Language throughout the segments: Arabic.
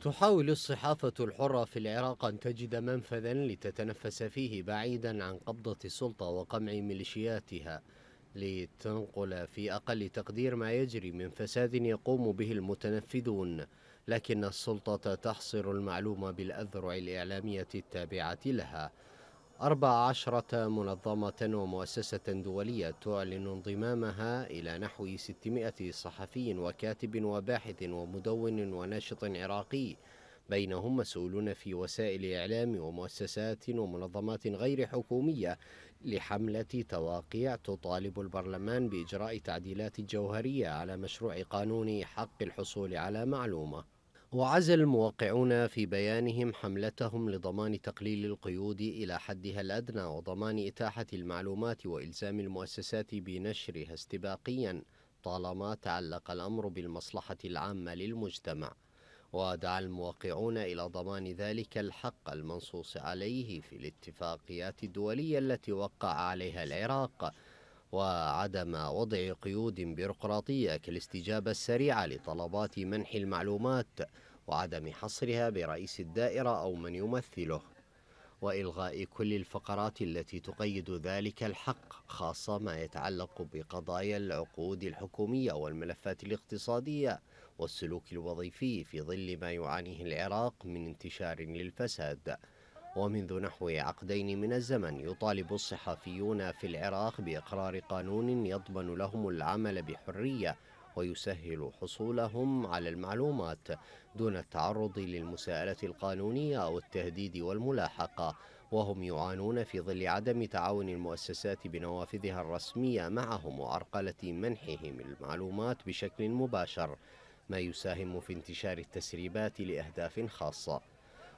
تحاول الصحافة الحرة في العراق أن تجد منفذا لتتنفس فيه بعيدا عن قبضة السلطة وقمع ميليشياتها لتنقل في أقل تقدير ما يجري من فساد يقوم به المتنفذون لكن السلطة تحصر المعلومة بالأذرع الإعلامية التابعة لها أربع عشرة منظمة ومؤسسة دولية تعلن انضمامها إلى نحو 600 صحفي وكاتب وباحث ومدون وناشط عراقي بينهم مسؤولون في وسائل إعلام ومؤسسات ومنظمات غير حكومية لحملة تواقيع تطالب البرلمان بإجراء تعديلات جوهرية على مشروع قانون حق الحصول على معلومة وعزى الموقعون في بيانهم حملتهم لضمان تقليل القيود إلى حدها الأدنى وضمان إتاحة المعلومات وإلزام المؤسسات بنشرها استباقيا طالما تعلق الأمر بالمصلحة العامة للمجتمع ودعا الموقعون إلى ضمان ذلك الحق المنصوص عليه في الاتفاقيات الدولية التي وقع عليها العراق وعدم وضع قيود بيروقراطية كالاستجابة السريعة لطلبات منح المعلومات وعدم حصرها برئيس الدائرة أو من يمثله وإلغاء كل الفقرات التي تقيد ذلك الحق خاصة ما يتعلق بقضايا العقود الحكومية والملفات الاقتصادية والسلوك الوظيفي في ظل ما يعانيه العراق من انتشار للفساد ومنذ نحو عقدين من الزمن يطالب الصحفيون في العراق بإقرار قانون يضمن لهم العمل بحرية ويسهل حصولهم على المعلومات دون التعرض للمساءلة القانونية أو التهديد والملاحقة وهم يعانون في ظل عدم تعاون المؤسسات بنوافذها الرسمية معهم وعرقلة منحهم المعلومات بشكل مباشر ما يساهم في انتشار التسريبات لأهداف خاصة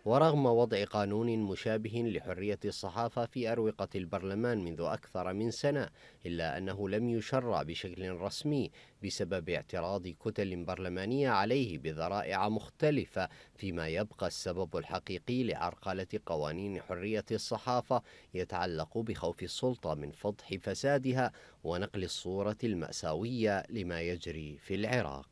ورغم وضع قانون مشابه لحرية الصحافة في أروقة البرلمان منذ أكثر من سنة إلا أنه لم يشرع بشكل رسمي بسبب اعتراض كتل برلمانية عليه بذرائع مختلفة فيما يبقى السبب الحقيقي لعرقلة قوانين حرية الصحافة يتعلق بخوف السلطة من فضح فسادها ونقل الصورة المأساوية لما يجري في العراق